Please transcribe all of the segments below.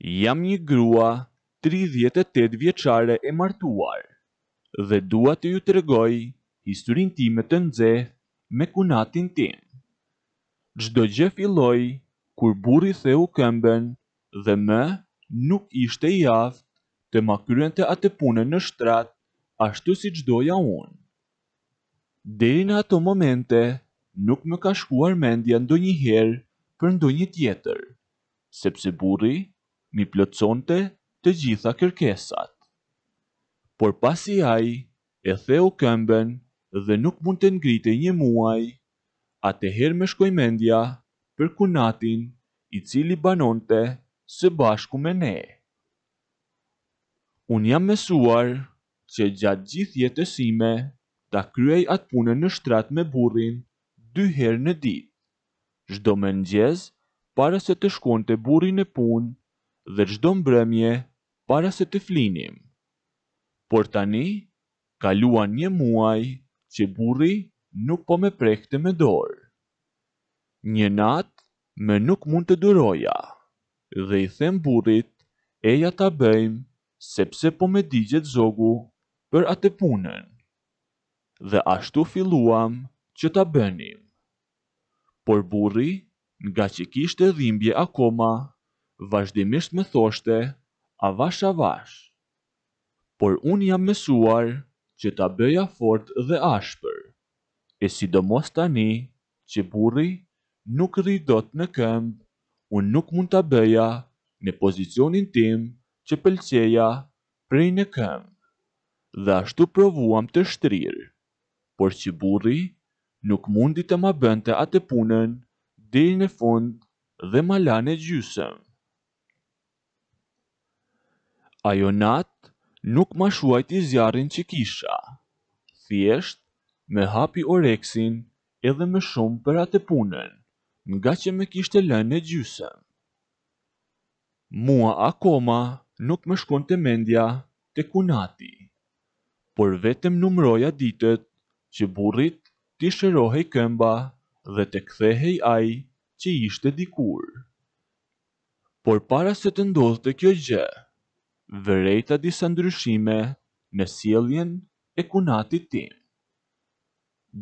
Jam një grua 38 vjeçare e martuar dhe dua të ju tregoj historinë time të nxehtë me kunatin tim. Çdo gjë filloi kur burri theu këmbën dhe më nuk ishte i aftë të ma të atë punën në shtrat, ashtu si gjdoja doja unë. Deri në ato momente, nuk më ka shkuar mendja ndo njëherë për ndo një tjetër, sepse burri mi plëconte të gjitha kërkesat. Por pasi ai e theu këmbën dhe nuk mund të ngrite një muaj, atëherë me shkoj mendja për kunatin i cili banonte së bashku me ne. Unë jam mesuar që gjatë gjithë jetësime ta kryej atë punën në shtrat me burrin dy herë në ditë. Çdo mëngjes para se të shkonte burrin e punë dhe çdo mbrëmje para se të flinim. Por tani, kaluan një muaj që burri nuk po me prekte me dorë. Një nat me nuk mund të duroja, dhe i them burrit e ja ta bëjmë sepse po me digjet zogu për atë punën. Dhe ashtu filluam që ta bënim. Por burri nga që kishtë e dhimbje akoma, vazhdimisht me thoshte, avash avash. Por unë jam mesuar që ta bëja fort dhe ashpër, e sidomos tani që burri nuk rridot në këmbë, unë nuk mund ta bëja në pozicionin tim që pëlqeja prej në këmbë. Dhe ashtu provuam të shtrirë, por që burri nuk mundi të ma bënte atë punën dhe në fund dhe ma lanë gjysëm ajo nat nuk ma shuajti zjarin që kisha. Thjesht, me hapi oreksin edhe me shumë për atë punën, nga që me kishte lënë e gjysën. Mua akoma nuk me shkon të mendja të kunati, por vetëm numroja ditët që burrit t'i shërohej këmba dhe të kthehej ai që ishte dikur. Por para se të ndodhë të kjo gjë, vërejta disa ndryshime në sieljen e kunatit tim.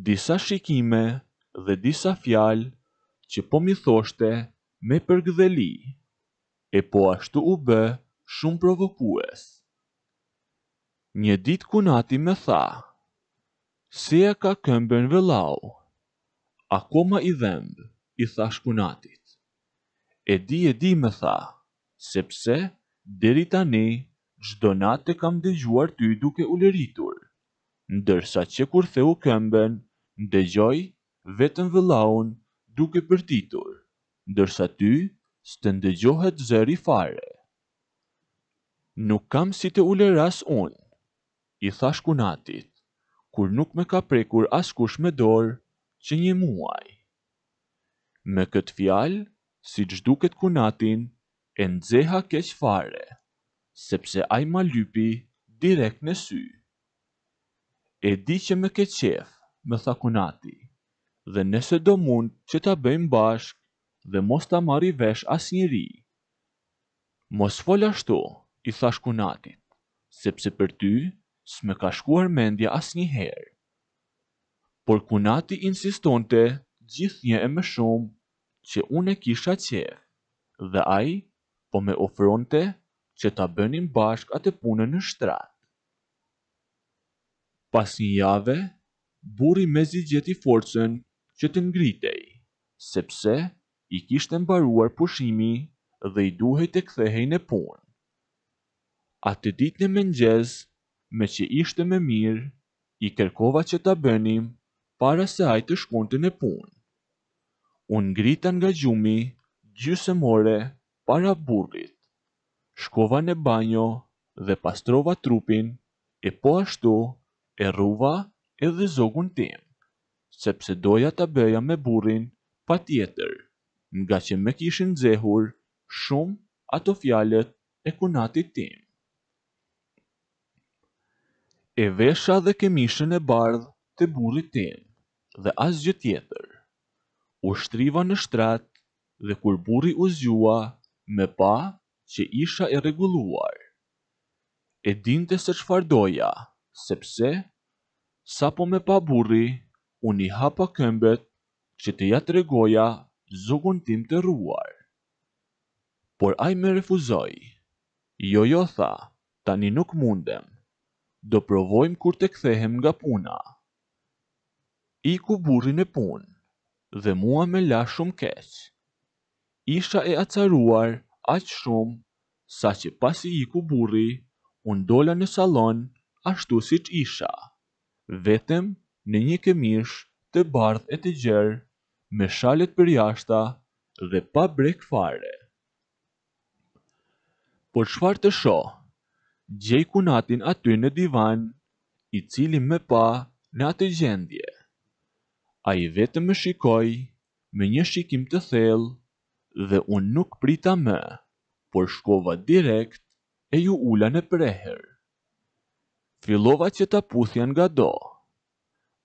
Disa shikime dhe disa fjalë që po mi thoshte me përgdheli, e po ashtu u bë shumë provokues. Një dit kunati me tha, se e ka këmbën vë lau, koma i dhembë, i thash kunatit. E di e di me tha, sepse, deri tani, gjdo natë të kam dëgjuar ty duke u lëritur. Ndërsa që kur theu këmben, dëgjoj, vetën vëllaun, duke përtitur. Ndërsa ty, së të ndëgjohet zëri fare. Nuk kam si të uleras unë, i thash kunatit, kur nuk me ka prekur as kush me dorë, që një muaj. Me këtë fjalë, si gjduket kunatin, kunatin, e nxeha keq fare, sepse ai ma lypi direkt në sy. E di që më ke qef, më tha kunati, dhe nëse do mund që ta bëjmë bashk dhe mos ta marri vesh asë njëri. Mos fol ashtu, i thash kunatin, sepse për ty s'me ka shkuar mendja asë njëherë. Por kunati insistonte gjithë një e më shumë që unë e kisha qef, dhe ajë po me ofronte që ta bënim bashk atë punën në shtrat. Pas një jave, buri me zi gjeti forcen që të ngritej, sepse i kishtë mbaruar pushimi dhe i duhet e kthehej në punë. A të ditë në mëngjes, me që ishte me mirë, i kërkova që ta bënim para se ajtë të shkonte në punë. Unë ngritan nga gjumi, gjysë more, para burrit. Shkova në banjo dhe pastrova trupin, e po ashtu e ruva edhe zogun tim, sepse doja të bëja me burrin pa tjetër, nga që me kishin zehur shumë ato fjalet e kunatit tim. E vesha dhe kemishën e bardhë të burrit tim dhe asgjë tjetër. U shtriva në shtrat dhe kur burri u zgjua, me pa që isha e reguluar. E dinte se që doja, sepse, sa po me pa burri, unë i hapa këmbet që të ja të regoja zogun tim të ruar. Por aj me refuzoj, jo jo tha, tani nuk mundem, do provojmë kur të kthehem nga puna. I ku burri në punë, dhe mua me la shumë keqë isha e acaruar aqë shumë, sa që pasi i ku burri, unë dola në salon ashtu si që isha. Vetëm në një kemish të bardh e të gjerë, me shalet për jashta dhe pa brek fare. Por shfar të sho, gjej kunatin aty në divan, i cili me pa në atë gjendje. A i vetëm me shikoj, me një shikim të thellë, dhe unë nuk prita më, por shkova direkt e ju ula në preher. Filova që ta puthja nga do.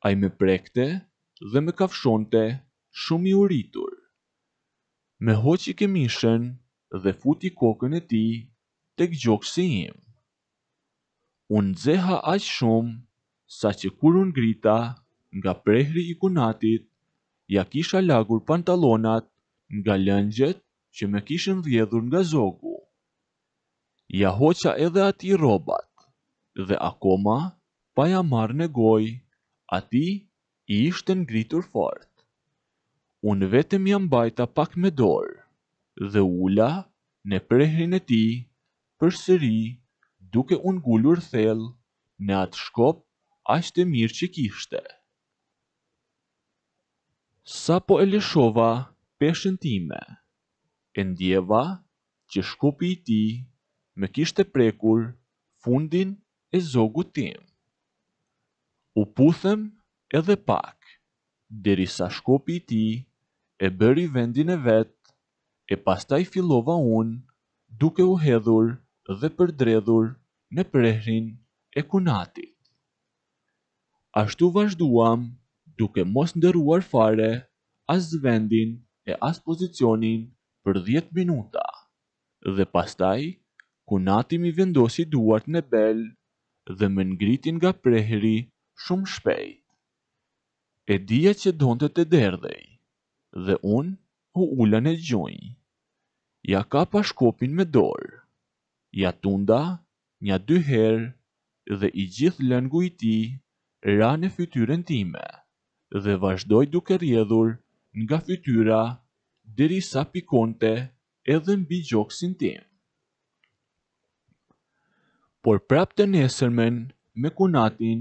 A i me prekte dhe me kafshonte shumë i uritur. Me hoqi kemishën dhe futi kokën e ti të gjokë si im. Unë dzeha aqë shumë sa që kur unë grita nga prehri i kunatit, ja kisha lagur pantalonat nga lëngjet që me kishën vjedhur nga zogu. Ja hoqa edhe ati robat, dhe akoma, pa ja marrë në goj, ati i ishte ngritur fort. Unë vetëm jam bajta pak me dorë, dhe ula në prehrin e ti, për sëri, duke unë gullur thellë, në atë shkop, ashtë e mirë që kishte. Sa po e lëshova, peshën time. E ndjeva që shkupi i ti me kishte prekur fundin e zogu tim. U puthem edhe pak, derisa shkupi i ti e bëri vendin e vetë, e pastaj fillova unë duke u hedhur dhe përdredhur në prehrin e kunatit. Ashtu vazhduam duke mos ndëruar fare as vendin e as pozicionin për 10 minuta. Dhe pastaj, kunati mi vendosi duart në bel dhe me ngritin nga preheri shumë shpejt. E dhja që donte të të derdhej, dhe unë u ula në gjojnë. Ja ka pashkopin me dorë, ja tunda, nja dy herë, dhe i gjithë lëngu i ti, ra në fytyrën time, dhe vazhdoj duke rjedhur nga fytyra deri sa pikonte edhe mbi gjoksin tim. Por prap të nesërmen me kunatin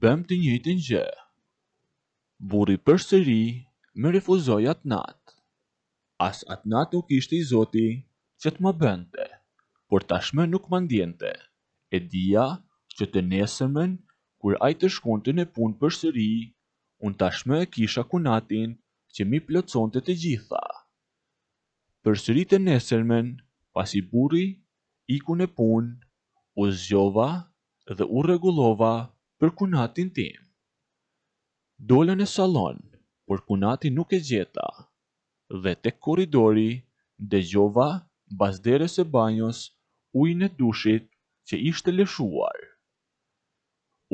bëm të njëjtën gjë. Buri përsëri më refuzoi atë nat. As atë nat nuk ishte i Zotit që të më bënte, por tashmë nuk më ndjente. E dija që të nesërmen kur ai të shkonte në punë përsëri, un tashmë e kisha kunatin që mi plëcon të të gjitha. Për sërit e nesërmen, pas i buri, iku në pun, u zgjova dhe u regulova për kunatin tim. Dole në salon, për kunatin nuk e gjeta, dhe të koridori dhe zgjova basderes e banjos ujnë e dushit që ishte lëshuar.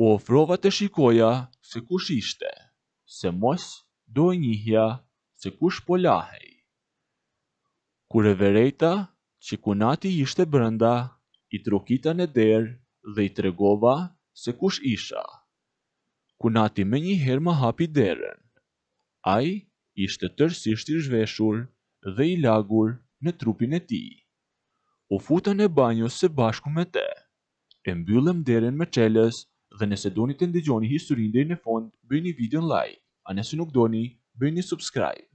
U ofrova të shikoja se kush ishte, se mosë, do njihja se kush po lahej. Kur e verejta që kunati ishte brënda, i trokita në derë dhe i tregova se kush isha. Kunati me një herë më hapi derën. Ai ishte tërsisht i zhveshur dhe i lagur në trupin e tij. U futa në banjo së bashku me te. E mbyllëm derën me çelës dhe nëse doni të ndigjoni historinë deri në fund, bëni videon like. а не Snoop Doggy, by не subscribe.